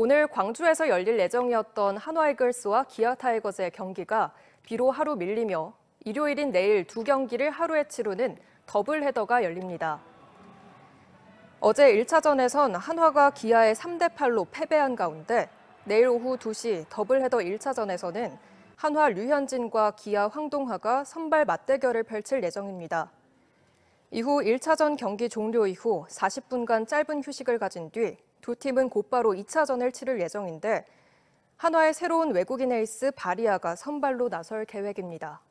오늘 광주에서 열릴 예정이었던 한화이글스와 기아 타이거즈의 경기가 비로 하루 밀리며 일요일인 내일 두 경기를 하루에 치르는 더블 헤더가 열립니다. 어제 1차전에선 한화가 기아에 3대 8로 패배한 가운데 내일 오후 2시 더블 헤더 1차전에서는 한화 류현진과 기아 황동화가 선발 맞대결을 펼칠 예정입니다. 이후 1차전 경기 종료 이후 40분간 짧은 휴식을 가진 뒤 두 팀은 곧바로 2차전을 치를 예정인데 한화의 새로운 외국인 에이스 바리아가 선발로 나설 계획입니다.